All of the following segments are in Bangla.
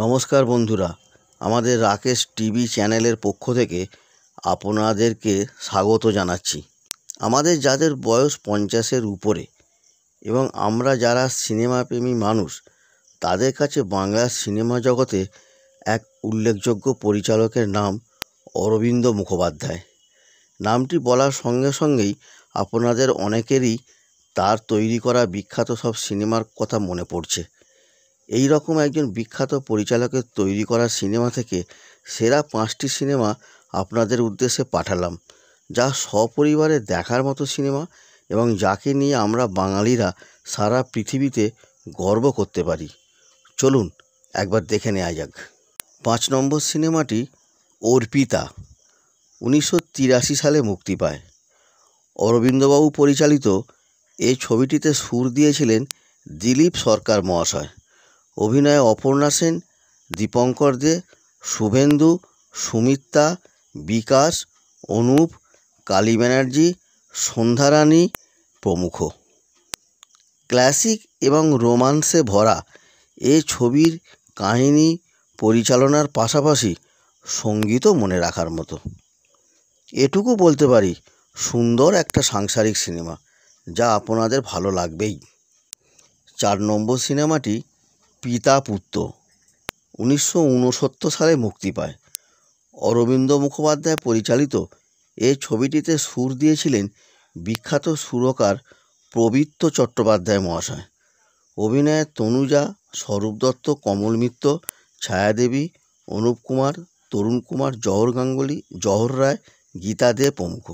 নমস্কার বন্ধুরা আমাদের রাকেশ টিভি চ্যানেলের পক্ষ থেকে আপনাদেরকে স্বাগত জানাচ্ছি আমাদের যাদের বয়স পঞ্চাশের উপরে এবং আমরা যারা সিনেমাপ্রেমী মানুষ তাদের কাছে বাংলা সিনেমা জগতে এক উল্লেখযোগ্য পরিচালকের নাম অরবিন্দ মুখোপাধ্যায় নামটি বলার সঙ্গে সঙ্গেই আপনাদের অনেকেরই তার তৈরি করা বিখ্যাত সব সিনেমার কথা মনে পড়ছে এই রকম একজন বিখ্যাত পরিচালকের তৈরি করা সিনেমা থেকে সেরা পাঁচটি সিনেমা আপনাদের উদ্দেশ্যে পাঠালাম যা সপরিবারে দেখার মতো সিনেমা এবং যাকে নিয়ে আমরা বাঙালিরা সারা পৃথিবীতে গর্ব করতে পারি চলুন একবার দেখে নেওয়া যাক পাঁচ নম্বর সিনেমাটি অর্পিতা উনিশশো সালে মুক্তি পায় অরবিন্দবাবু পরিচালিত এই ছবিটিতে সুর দিয়েছিলেন দিলীপ সরকার মহাশয় অভিনয়ে অপর্ণা সেন দীপঙ্কর দে শুভেন্দু সুমিত্রা বিকাশ অনুপ কালী ব্যানার্জি সন্ধ্যারানী প্রমুখ ক্লাসিক এবং রোমান্সে ভরা এ ছবির কাহিনি পরিচালনার পাশাপাশি সঙ্গীতও মনে রাখার মতো এটুকু বলতে পারি সুন্দর একটা সাংসারিক সিনেমা যা আপনাদের ভালো লাগবেই চার নম্বর সিনেমাটি পিতা পুত্র উনিশশো সালে মুক্তি পায় অরবিন্দ মুখোপাধ্যায় পরিচালিত এ ছবিটিতে সুর দিয়েছিলেন বিখ্যাত সুরকার প্রবৃত্ত চট্টোপাধ্যায় মহাশয় অভিনয়ে তনুজা স্বরূপ দত্ত কমল মিত্র ছায়াদেবী অনুপ কুমার তরুণ কুমার জহর গাঙ্গুলি জহর রায় গীতা দে প্রমুখ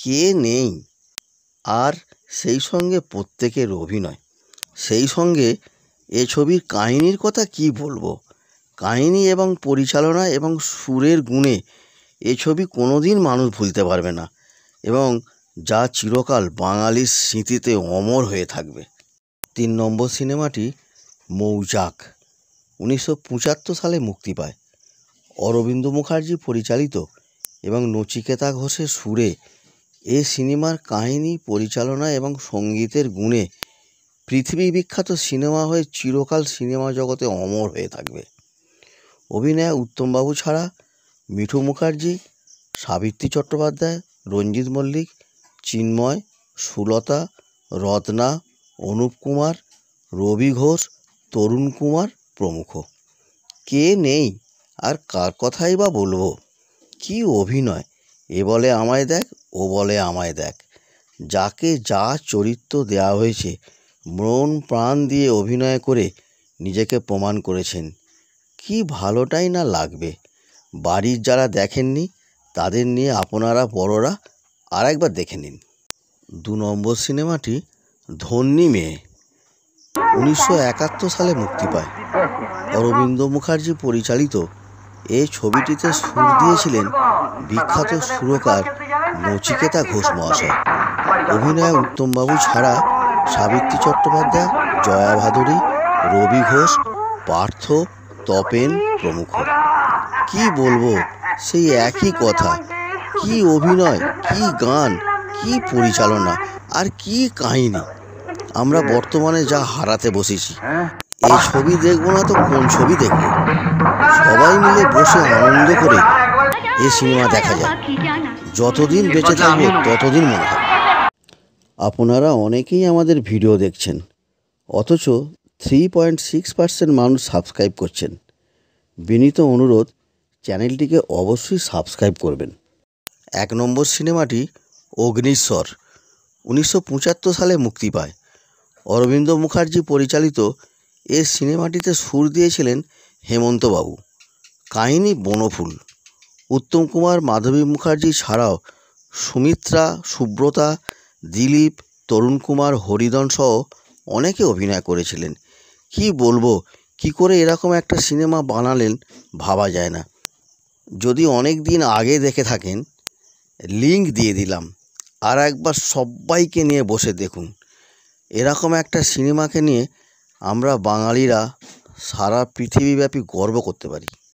কে নেই আর সেই সঙ্গে প্রত্যেকের অভিনয় সেই সঙ্গে এ ছবির কাহিনির কথা কী বলবো কাহিনি এবং পরিচালনা এবং সুরের গুণে এ ছবি কোনো দিন মানুষ ভুলতে পারবে না এবং যা চিরকাল বাঙালির স্মৃতিতে অমর হয়ে থাকবে তিন নম্বর সিনেমাটি মৌজাক উনিশশো সালে মুক্তি পায় অরবিন্দ মুখার্জি পরিচালিত এবং নচিকেতা ঘোষের সুরে এ সিনেমার কাহিনী পরিচালনা এবং সঙ্গীতের গুণে পৃথিবী বিখ্যাত সিনেমা হয়ে চিরকাল সিনেমা জগতে অমর হয়ে থাকবে অভিনয় উত্তমবাবু ছাড়া মিঠু মুখার্জি সাবিত্রী চট্টোপাধ্যায় রঞ্জিত মল্লিক চিন্ময় সুলতা রত্না অনুপ কুমার রবি ঘোষ তরুণ কুমার প্রমুখ কে নেই আর কার কথাই বা বলবো কি অভিনয় এ বলে আমায় দেখ ও বলে আমায় দেখ যাকে যা চরিত্র দেওয়া হয়েছে মন প্রাণ দিয়ে অভিনয় করে নিজেকে প্রমাণ করেছেন কি ভালোটাই না লাগবে বাড়ির যারা দেখেননি তাদের নিয়ে আপনারা বড়রা আরেকবার দেখে নিন দু নম্বর সিনেমাটি ধন্যী মেয়ে উনিশশো সালে মুক্তি পায় অরবিন্দ মুখার্জি পরিচালিত এই ছবিটিতে সুর দিয়েছিলেন বিখ্যাত সুরকার নচিকেতা ঘোষ মহাশয় অভিনয় উত্তমবাবু ছাড়া সাবিত্রী চট্টোপাধ্যায় জয়া ভাদুরী রবি ঘোষ পার্থ তপেন প্রমুখ কি বলবো সেই একই কথা কি অভিনয় কি গান কি পরিচালনা আর কি কাহিনী আমরা বর্তমানে যা হারাতে বসেছি এই ছবি দেখবো না তো কোন ছবি দেখব সবাই মিলে বসে আনন্দ করে এই সিনেমা দেখা যায় যতদিন বেঁচে থাকবে ততদিন মনে হয় আপনারা অনেকেই আমাদের ভিডিও দেখছেন অথচ থ্রি পয়েন্ট সিক্স পার্সেন্ট মানুষ সাবস্ক্রাইব করছেন বিনীত অনুরোধ চ্যানেলটিকে অবশ্যই সাবস্ক্রাইব করবেন এক নম্বর সিনেমাটি অগ্নিশ্বর উনিশশো সালে মুক্তি পায় অরবিন্দ মুখার্জি পরিচালিত এ সিনেমাটিতে সুর দিয়েছিলেন হেমন্তবাবু কাহিনী বনফুল উত্তম কুমার মাধবী মুখার্জি ছাড়াও সুমিত্রা সুব্রতা দিলীপ তরুণ কুমার হরিধন সহ অনেকে অভিনয় করেছিলেন কি বলবো কি করে এরকম একটা সিনেমা বানালেন ভাবা যায় না যদি অনেক দিন আগে দেখে থাকেন লিঙ্ক দিয়ে দিলাম আর একবার সবাইকে নিয়ে বসে দেখুন এরকম একটা সিনেমাকে নিয়ে আমরা বাঙালিরা সারা পৃথিবীব্যাপী গর্ব করতে পারি